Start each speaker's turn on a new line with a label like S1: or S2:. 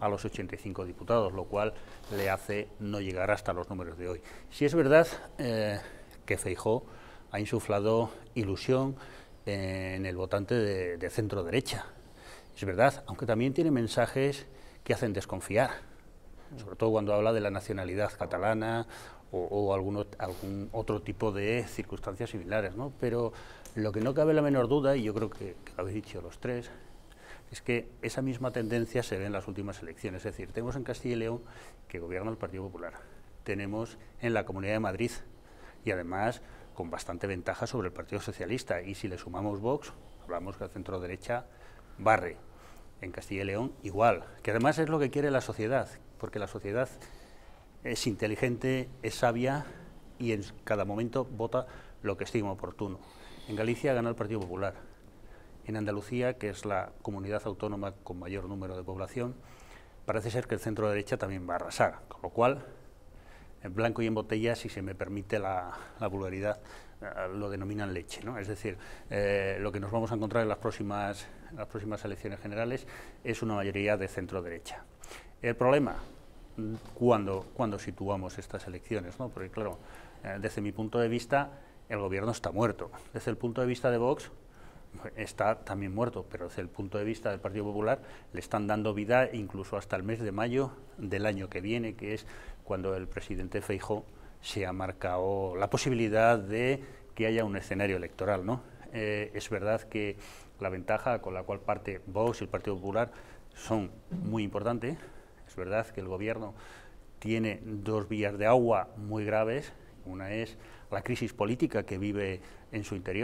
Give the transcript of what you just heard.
S1: a los 85 diputados, lo cual le hace no llegar hasta los números de hoy. Si es verdad eh, que Feijó ha insuflado ilusión eh, en el votante de, centro derecha, es verdad, aunque también tiene mensajes que hacen desconfiar, sobre todo cuando habla de la nacionalidad catalana o, algún, otro tipo de circunstancias similares, Pero lo que no cabe la menor duda, y yo creo que, que lo habéis dicho los tres, es que esa misma tendencia se ve en las últimas elecciones. Es decir, tenemos en Castilla y León que gobierna el Partido Popular, tenemos en la Comunidad de Madrid y además con bastante ventaja sobre el Partido Socialista. Y si le sumamos Vox, hablamos que el centro derecha barre. En Castilla y León igual, que además es lo que quiere la sociedad, porque la sociedad es inteligente, es sabia y en cada momento vota lo que estima oportuno. En Galicia gana el Partido Popular, en Andalucía, que es la comunidad autónoma con mayor número de población, parece ser que el centro derecha también va a arrasar, con lo cual, en blanco y en botella, si se me permite la, vulgaridad, eh, lo denominan leche. ¿no? Es decir, eh, lo que nos vamos a encontrar en las, próximas, las próximas elecciones generales es una mayoría de centro derecha. El problema, cuando, cuando situamos estas elecciones, ¿no? porque claro, eh, desde mi punto de vista, el gobierno está muerto. Desde el punto de vista de Vox, está también muerto, pero desde el punto de vista del Partido Popular le están dando vida incluso hasta el mes de mayo del año que viene, que es cuando el presidente Feijó se ha marcado la posibilidad de que haya un escenario electoral. ¿no? Eh, es verdad que la ventaja con la cual parte Vox y el Partido Popular son muy importantes. Es verdad que el gobierno tiene dos vías de agua muy graves. Una es la crisis política que vive en su interior.